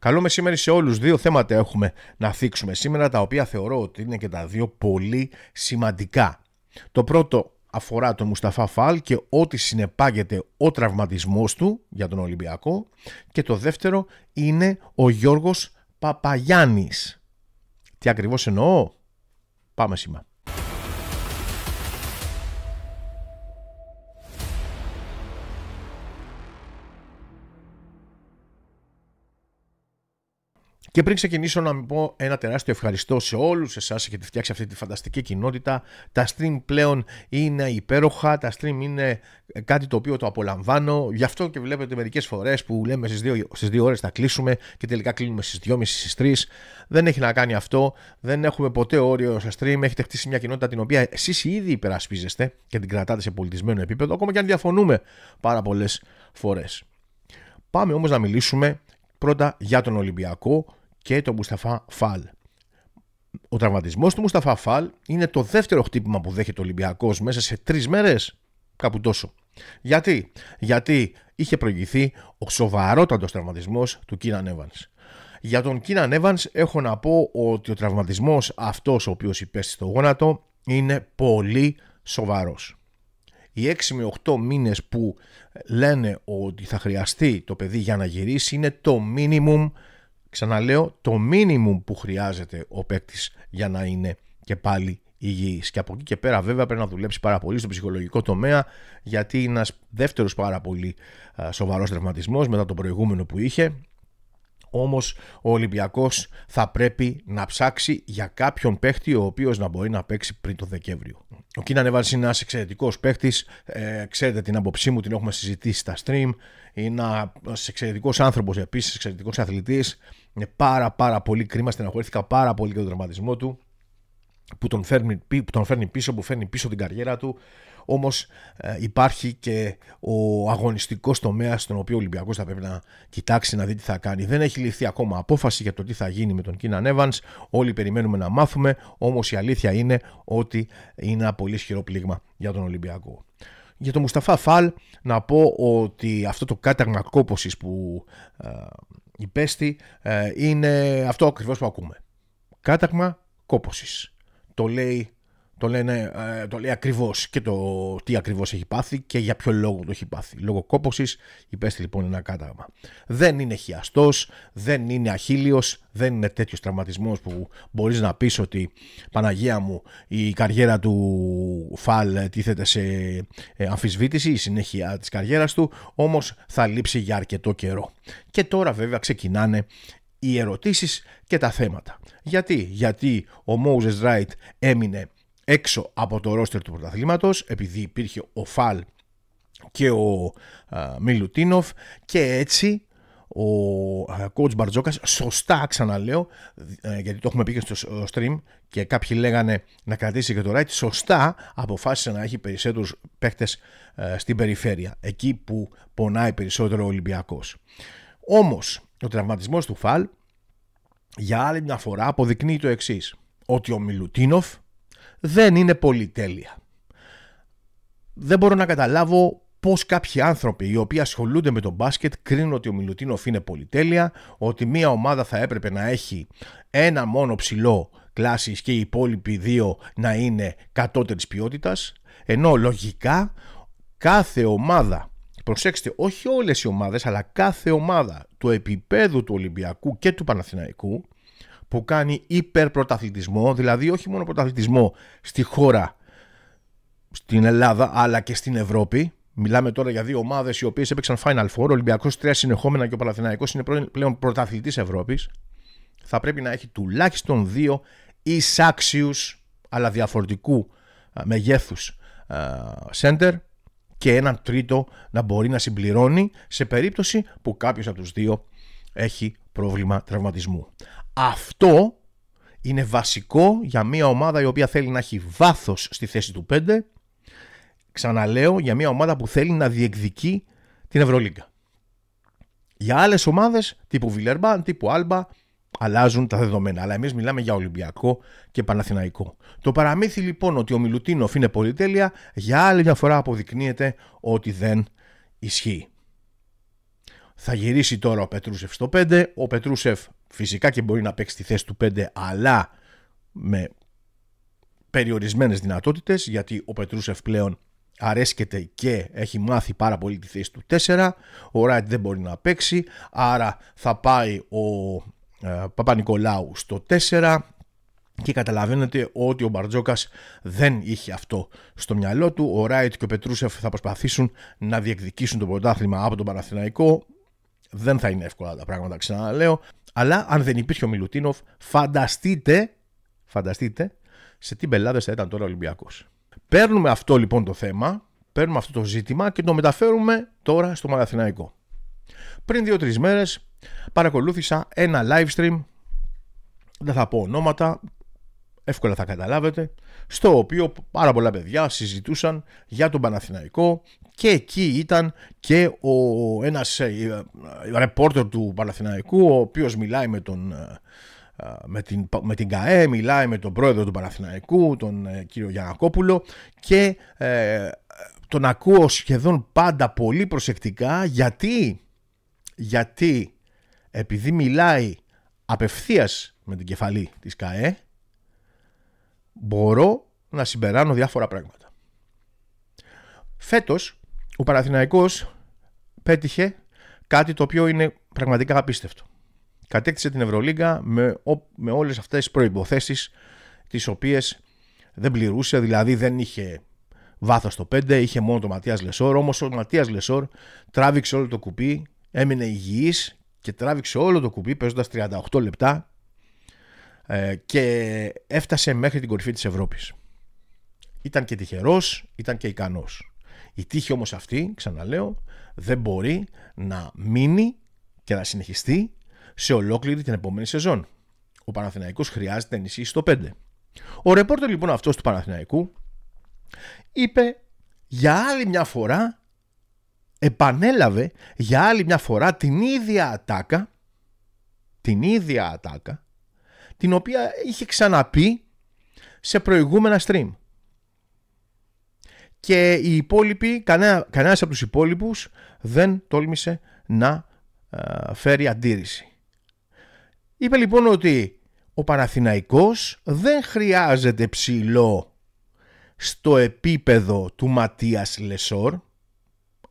Καλό μεσημέρι σε όλους. Δύο θέματα έχουμε να θίξουμε σήμερα, τα οποία θεωρώ ότι είναι και τα δύο πολύ σημαντικά. Το πρώτο αφορά τον Μουσταφά Φαλ και ό,τι συνεπάγεται ο τραυματισμός του για τον Ολυμπιακό και το δεύτερο είναι ο Γιώργος Παπαγιάννης. Τι ακριβώς εννοώ? Πάμε σήμερα. Και πριν ξεκινήσω να μην πω ένα τεράστιο ευχαριστώ σε όλους εσάς έχετε φτιάξει αυτή τη φανταστική κοινότητα. Τα stream πλέον είναι υπέροχα, τα stream είναι κάτι το οποίο το απολαμβάνω. Γι' αυτό και βλέπετε μερικές φορές που λέμε στις δύο, στις δύο ώρες θα κλείσουμε και τελικά κλείνουμε στις 2.30 στις 3. Δεν έχει να κάνει αυτό, δεν έχουμε ποτέ όριο σε stream, έχετε χτίσει μια κοινότητα την οποία εσείς ήδη υπερασπίζεστε και την κρατάτε σε πολιτισμένο επίπεδο, ακόμα και αν διαφωνούμε πάρα πολλές φορές. Πάμε όμως να μιλήσουμε πρώτα για τον Ολυμπιακό, και τον Μουσταφά Φαλ. Ο τραυματισμός του Μουσταφά Φαλ είναι το δεύτερο χτύπημα που δέχεται ο Ολυμπιακός μέσα σε τρεις μέρες, κάπου τόσο. Γιατί, Γιατί είχε προηγηθεί ο σοβαρότατος τραυματισμός του Κίναν Εύαν. Για τον Κίναν Νέβαν, έχω να πω ότι ο τραυματισμός αυτός ο οποίος υπέστη στο γόνατο είναι πολύ σοβαρός. Οι 6 με 8 μήνες που λένε ότι θα χρειαστεί το παιδί για να γυρίσει είναι το minimum ξαναλέω, το μίνιμουμ που χρειάζεται ο παίκτης για να είναι και πάλι υγιής. Και από εκεί και πέρα βέβαια πρέπει να δουλέψει πάρα πολύ στο ψυχολογικό τομέα γιατί είναι ένας δεύτερος πάρα πολύ σοβαρός τραυματισμός μετά τον προηγούμενο που είχε. Όμως ο Ολυμπιακός θα πρέπει να ψάξει για κάποιον παίχτη ο οποίος να μπορεί να παίξει πριν το Δεκέμβριο. Ο Κίνα Νεβάλ είναι ένας εξαιρετικός παίχτης, ε, ξέρετε την άποψή μου, την έχουμε συζητήσει στα stream. Είναι ένας εξαιρετικός άνθρωπος επίσης, εξαιρετικός αθλητής. Είναι πάρα πάρα πολύ κρίμα, στεναχωρήθηκα πάρα πολύ για τον τραυματισμό του. Που τον, φέρνει, που τον φέρνει πίσω, που φέρνει πίσω την καριέρα του. Όμως ε, υπάρχει και ο αγωνιστικός τομέας στον οποίο ο Ολυμπιακός θα πρέπει να κοιτάξει να δει τι θα κάνει. Δεν έχει ληφθεί ακόμα απόφαση για το τι θα γίνει με τον Κίνα Evans. Όλοι περιμένουμε να μάθουμε, όμως η αλήθεια είναι ότι είναι ένα πολύ ισχυρό πλήγμα για τον Ολυμπιακό. Για τον Μουσταφά Φαλ να πω ότι αυτό το κάταγμα κόπωσης που ε, υπέστη ε, είναι αυτό ακριβώς που ακούμε. Κάταγμα κόπωσης. Το λέει το, λένε, ε, το λέει ακριβώς και το τι ακριβώς έχει πάθει και για ποιο λόγο το έχει πάθει. Λόγω κόποση υπέστη λοιπόν ένα κάταγμα. Δεν είναι χιαστός, δεν είναι αχίλιος, δεν είναι τέτοιος τραυματισμός που μπορείς να πεις ότι Παναγία μου η καριέρα του Φαλ τίθεται σε ε, αμφισβήτηση, η συνέχεια της καριέρας του, όμως θα λείψει για αρκετό καιρό. Και τώρα βέβαια ξεκινάνε οι ερωτήσεις και τα θέματα. Γιατί, γιατί ο Moses Ράιτ έμεινε έξω από το ρόστερ του πρωταθλήματος επειδή υπήρχε ο Φαλ και ο Μιλουτίνοφ και έτσι ο κότς Μπαρτζόκας σωστά ξαναλέω ε, γιατί το έχουμε πει και στο stream και κάποιοι λέγανε να κρατήσει και το Ράιτ σωστά αποφάσισε να έχει περισσότερους παίχτες ε, στην περιφέρεια εκεί που πονάει περισσότερο ο Ολυμπιακός όμως ο τραυματισμός του Φαλ για άλλη μια φορά αποδεικνύει το εξής ότι ο Μιλουτίνοφ δεν είναι πολυτέλεια. Δεν μπορώ να καταλάβω πώς κάποιοι άνθρωποι οι οποίοι ασχολούνται με τον μπάσκετ κρίνουν ότι ο Μιλουτίνοφ είναι πολυτέλεια, ότι μια ομάδα θα έπρεπε να έχει ένα μόνο ψηλό κλάσης και οι υπόλοιποι δύο να είναι κατώτερης ποιότητας. Ενώ λογικά κάθε ομάδα, προσέξτε, όχι όλες οι ομάδες, αλλά κάθε ομάδα του επίπεδου του Ολυμπιακού και του Παναθηναϊκού που κάνει υπερπρωταθλητισμό, δηλαδή όχι μόνο πρωταθλητισμό στη χώρα, στην Ελλάδα, αλλά και στην Ευρώπη. Μιλάμε τώρα για δύο ομάδες οι οποίες έπαιξαν Final Four. Ο Ολυμπιακός τρία συνεχόμενα και ο Παλαθηναϊκό είναι πλέον πρωταθλητής Ευρώπης. Θα πρέπει να έχει τουλάχιστον δύο εισάξιους, αλλά διαφορετικού μεγέθου center και έναν τρίτο να μπορεί να συμπληρώνει σε περίπτωση που κάποιος από τους δύο έχει πρόβλημα τραυματισμού. Αυτό είναι βασικό για μια ομάδα η οποία θέλει να έχει βάθος στη θέση του 5. Ξαναλέω, για μια ομάδα που θέλει να διεκδικεί την Ευρωλίγκα. Για άλλες ομάδες τύπου Βιλερμπάν, τύπου Άλμπα, αλλάζουν τα δεδομένα. Αλλά εμεις μιλάμε για Ολυμπιακό και Παναθηναϊκό. Το παραμύθι λοιπόν ότι ο Μιλουτίνοφ είναι πολυτέλεια, για άλλη μια φορά αποδεικνύεται ότι δεν ισχύει. Θα γυρίσει τώρα ο Πετρούσεφ στο 5. Ο Πετρούσεφ φυσικά και μπορεί να παίξει τη θέση του 5, αλλά με περιορισμένες δυνατότητες, γιατί ο Πετρούσεφ πλέον αρέσκεται και έχει μάθει πάρα πολύ τη θέση του 4. Ο Ράιτ δεν μπορεί να παίξει, άρα θα πάει ο ε, Παπα-Νικολάου στο 4 και καταλαβαίνετε ότι ο Μπαρτζόκας δεν είχε αυτό στο μυαλό του. Ο Ράιτ και ο Πετρούσεφ θα προσπαθήσουν να διεκδικήσουν το πρωτάθλημα από τον Παναθηναϊκό δεν θα είναι εύκολα τα πράγματα, ξαναλέω. Αλλά αν δεν υπήρχε ο Μιλουτίνοφ, φανταστείτε, φανταστείτε σε τι μπελάδε θα ήταν τώρα ο Ολυμπιακός. Παίρνουμε αυτό λοιπόν το θέμα, παίρνουμε αυτό το ζήτημα και το μεταφέρουμε τώρα στο Παναθηναϊκό. Πριν δύο-τρει μέρες παρακολούθησα ένα live stream. Δεν θα πω ονόματα, εύκολα θα καταλάβετε, στο οποίο πάρα πολλά παιδιά συζητούσαν για τον Παναθηναϊκό, και εκεί ήταν και ο, ένας ρεπόρτερ ε, του Παναθηναϊκού ο οποίος μιλάει με τον ε, ε, με την, με την ΚΑΕ, μιλάει με τον πρόεδρο του Παναθηναϊκού, τον κύριο Γιανακόπουλο και τον ακούω σχεδόν πάντα πολύ προσεκτικά γιατί, γιατί επειδή μιλάει απευθείας με την κεφαλή της ΚΑΕ μπορώ να συμπεράνω διάφορα πράγματα. Φέτος ο Παναθηναϊκός πέτυχε κάτι το οποίο είναι πραγματικά απίστευτο. Κατέκτησε την Ευρωλίγκα με, με όλες αυτές τις προϋποθέσεις τις οποίες δεν πληρούσε, δηλαδή δεν είχε βάθος το 5, είχε μόνο το Ματίας Λεσόρ, όμως ο Ματίας Λεσόρ τράβηξε όλο το κουπί, έμεινε υγιής και τράβηξε όλο το κουπί παίζοντας 38 λεπτά ε, και έφτασε μέχρι την κορυφή της Ευρώπης. Ήταν και τυχερός, ήταν και ικανός. Η τύχη όμως αυτή, ξαναλέω, δεν μπορεί να μείνει και να συνεχιστεί σε ολόκληρη την επόμενη σεζόν. Ο Παναθηναϊκός χρειάζεται ενισχύσεις στο 5. Ο ρεπόρτερ λοιπόν αυτός του Παναθηναϊκού είπε για άλλη μια φορά, επανέλαβε για άλλη μια φορά την ίδια ατάκα, την ίδια ατάκα, την οποία είχε ξαναπεί σε προηγούμενα stream και οι υπόλοιποι, κανένα, κανένας από τους υπόλοιπους δεν τόλμησε να ε, φέρει αντίρρηση. Είπε λοιπόν ότι ο Παναθηναϊκός δεν χρειάζεται ψηλό στο επίπεδο του Ματίας Λεσόρ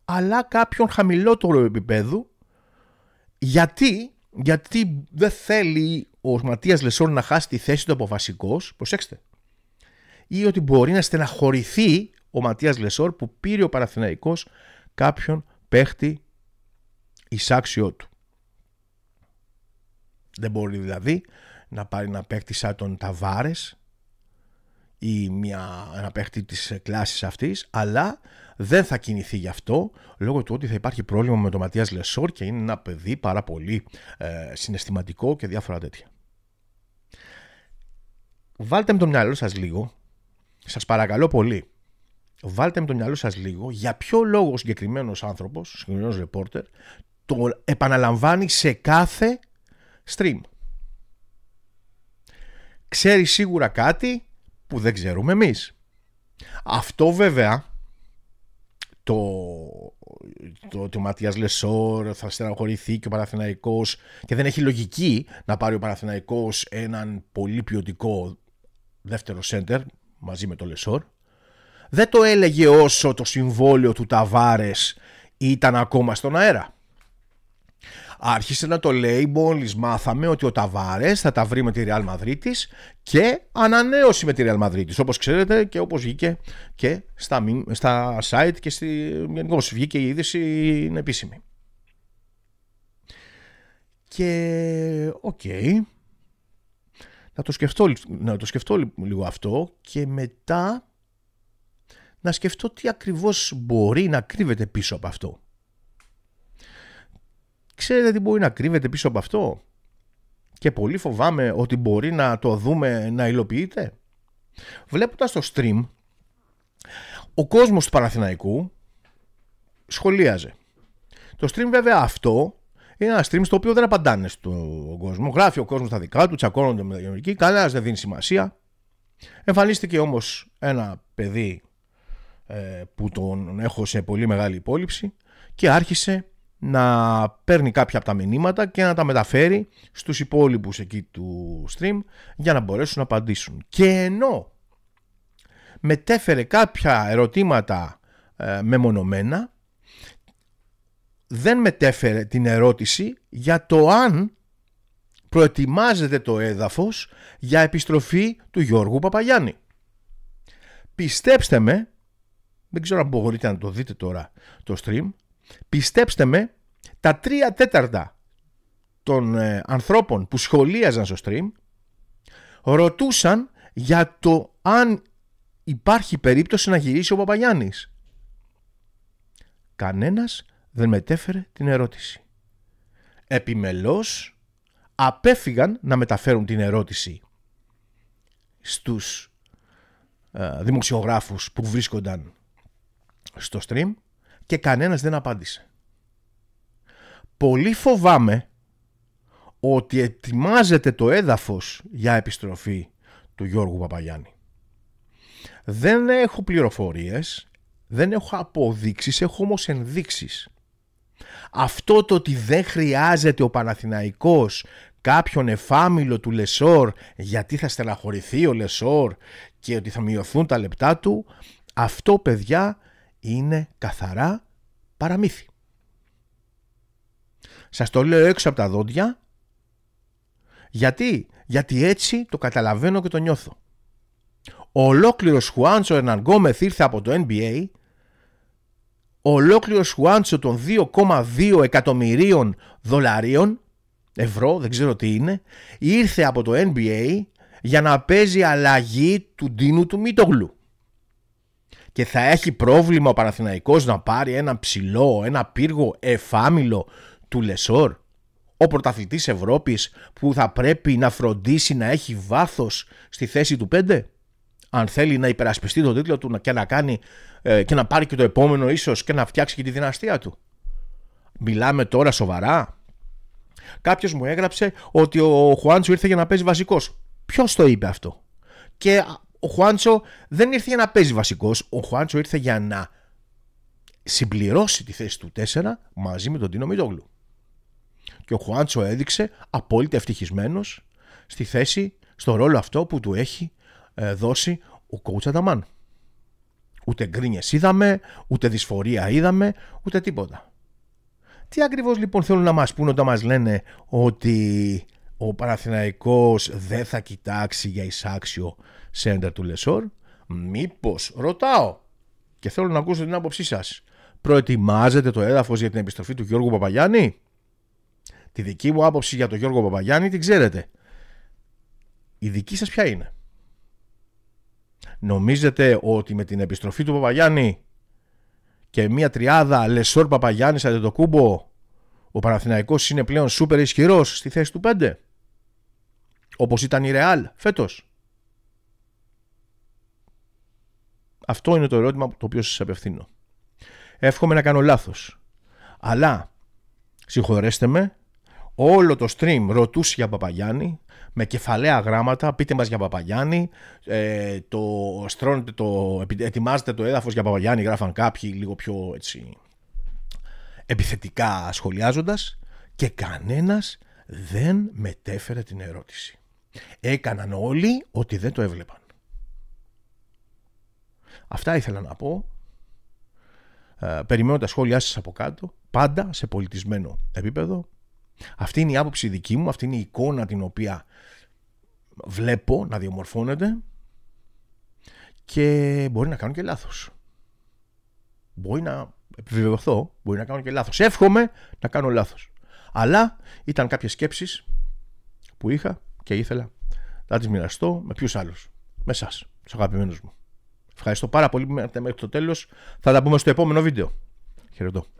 αλλά κάποιον χαμηλότερο επίπεδο γιατί, γιατί δεν θέλει ο Ματίας Λεσόρ να χάσει τη θέση του από προσέξτε, ή ότι μπορεί να στεναχωρηθεί ο Ματίας Λεσόρ που πήρε ο Παναθηναϊκός κάποιον παίχτη εισάξιό του. Δεν μπορεί δηλαδή να πάρει ένα παίχτη σαν τον Ταβάρες ή μια, ένα παίχτη της κλάσης αυτής, αλλά δεν θα κινηθεί γι' αυτό λόγω του ότι θα υπάρχει πρόβλημα με τον Ματίας Λεσόρ και είναι ένα παιδί πάρα πολύ ε, συναισθηματικό και διάφορα τέτοια. Βάλτε με το μυαλό σας λίγο, σας παρακαλώ πολύ, βάλτε με το μυαλό σας λίγο για ποιο λόγο ο συγκεκριμένος άνθρωπος, ο συγκεκριμένος ρεπόρτερ, το επαναλαμβάνει σε κάθε stream. Ξέρει σίγουρα κάτι που δεν ξέρουμε εμείς. Αυτό βέβαια το, το ότι ο Ματίας Λεσόρ θα στεναχωρηθεί και ο Παναθηναϊκός και δεν έχει λογική να πάρει ο Παναθηναϊκός έναν πολύ ποιοτικό δεύτερο σέντερ μαζί με το Λεσόρ δεν το έλεγε όσο το συμβόλαιο του Ταβάρες ήταν ακόμα στον αέρα. Άρχισε να το λέει μόλις μάθαμε ότι ο Ταβάρες θα τα βρει με τη Ρεάλ Μαδρίτης και ανανέωση με τη Ρεάλ Μαδρίτης, όπως ξέρετε και όπως βγήκε και στα, στα site και στη, βγήκε η είδηση είναι επίσημη. Και οκ, okay. να, το σκεφτώ, να το σκεφτώ λίγο αυτό και μετά να σκεφτώ τι ακριβώς μπορεί να κρύβεται πίσω από αυτό. Ξέρετε τι μπορεί να κρύβεται πίσω από αυτό και πολύ φοβάμαι ότι μπορεί να το δούμε να υλοποιείται. Βλέποντας το stream, ο κόσμος του Παναθηναϊκού σχολίαζε. Το stream βέβαια αυτό είναι ένα stream στο οποίο δεν απαντάνε στον κόσμο. Γράφει ο κόσμος τα δικά του, τσακώνονται με τα κανένας δεν δίνει σημασία. Εμφανίστηκε όμως ένα παιδί ε, που τον έχω σε πολύ μεγάλη υπόληψη και άρχισε να παίρνει κάποια από τα μηνύματα και να τα μεταφέρει στους υπόλοιπους εκεί του stream για να μπορέσουν να απαντήσουν. Και ενώ μετέφερε κάποια ερωτήματα ε, μεμονωμένα, δεν μετέφερε την ερώτηση για το αν προετοιμάζεται το έδαφος για επιστροφή του Γιώργου Παπαγιάννη. Πιστέψτε με, δεν ξέρω αν μπορείτε να το δείτε τώρα το stream, πιστέψτε με, τα τρία τέταρτα των ε, ανθρώπων που σχολίαζαν στο stream ρωτούσαν για το αν υπάρχει περίπτωση να γυρίσει ο Παπαγιάννης. Κανένας δεν μετέφερε την ερώτηση. Επιμελώς απέφυγαν να μεταφέρουν την ερώτηση στους ε, δημοσιογράφους που βρίσκονταν στο stream και κανένας δεν απάντησε. Πολύ φοβάμαι ότι ετοιμάζεται το έδαφος για επιστροφή του Γιώργου Παπαγιάννη. Δεν έχω πληροφορίες, δεν έχω αποδείξεις, έχω όμως ενδείξεις. Αυτό το ότι δεν χρειάζεται ο Παναθηναϊκός κάποιον εφάμιλο του Λεσόρ γιατί θα στεναχωρηθεί ο Λεσόρ και ότι θα μειωθούν τα λεπτά του, αυτό παιδιά είναι καθαρά παραμύθι. Σας το λέω έξω από τα δόντια. Γιατί, γιατί έτσι το καταλαβαίνω και το νιώθω. Ο ολόκληρος Χουάντσο Ερναγκόμεθ ήρθε από το NBA. Ο ολόκληρος Χουάντσο των 2,2 εκατομμυρίων δολαρίων, ευρώ, δεν ξέρω τι είναι, ήρθε από το NBA για να παίζει αλλαγή του Ντίνου του Μίτογλου και θα έχει πρόβλημα ο Παναθηναϊκός να πάρει ένα ψηλό, ένα πύργο εφάμιλο του Λεσόρ. Ο πρωταθλητής Ευρώπης που θα πρέπει να φροντίσει να έχει βάθος στη θέση του 5 αν θέλει να υπερασπιστεί τον τίτλο του και να, κάνει, ε, και να πάρει και το επόμενο ίσως και να φτιάξει και τη δυναστεία του. Μιλάμε τώρα σοβαρά. Κάποιος μου έγραψε ότι ο Χουάντσου ήρθε για να παίζει βασικός. Ποιος το είπε αυτό. Και ο Χουάντσο δεν ήρθε για να παίζει βασικός. Ο Χουάντσο ήρθε για να συμπληρώσει τη θέση του 4 μαζί με τον Τίνο Μιτόγλου. Και ο Χουάντσο έδειξε απόλυτα ευτυχισμένος στη θέση, στο ρόλο αυτό που του έχει ε, δώσει ο Κόουτσα Νταμάν. Ούτε γκρίνιες είδαμε, ούτε δυσφορία είδαμε, ούτε τίποτα. Τι ακριβώς λοιπόν θέλουν να μας πούνε όταν μας λένε ότι ο Παναθηναϊκός δεν θα κοιτάξει για εισάξιο σέντερ του Λεσόρ. Μήπως, ρωτάω και θέλω να ακούσω την άποψή σας. Προετοιμάζεται το έδαφος για την επιστροφή του Γιώργου Παπαγιάννη. Τη δική μου άποψη για τον Γιώργο Παπαγιάννη την ξέρετε. Η δική σας ποια είναι. Νομίζετε ότι με την επιστροφή του Παπαγιάννη και μια τριάδα Λεσόρ Παπαγιάννης κούμπο, ο Παναθηναϊκός είναι πλέον σούπερ ισχυρός στη θέση του 5 όπως ήταν η Ρεάλ φέτος. Αυτό είναι το ερώτημα το οποίο σας απευθύνω. Εύχομαι να κάνω λάθος. Αλλά, συγχωρέστε με, όλο το stream ρωτούσε για Παπαγιάννη, με κεφαλαία γράμματα, πείτε μας για Παπαγιάννη, ε, το, στρώνετε το, ετοιμάζετε το έδαφος για Παπαγιάννη, γράφαν κάποιοι λίγο πιο έτσι, επιθετικά σχολιάζοντας και κανένας δεν μετέφερε την ερώτηση. Έκαναν όλοι ότι δεν το έβλεπαν. Αυτά ήθελα να πω. Ε, περιμένω τα σχόλιά σας από κάτω, πάντα σε πολιτισμένο επίπεδο. Αυτή είναι η άποψη δική μου, αυτή είναι η εικόνα την οποία βλέπω να διαμορφώνεται και μπορεί να κάνω και λάθος. Μπορεί να επιβεβαιωθώ, μπορεί να κάνω και λάθος. Εύχομαι να κάνω λάθος. Αλλά ήταν κάποιες σκέψεις που είχα και ήθελα να τις μοιραστώ με ποιους άλλους. Με εσάς, τους αγαπημένους μου. Ευχαριστώ πάρα πολύ μέχρι το τέλος. Θα τα πούμε στο επόμενο βίντεο. Χαιρετώ.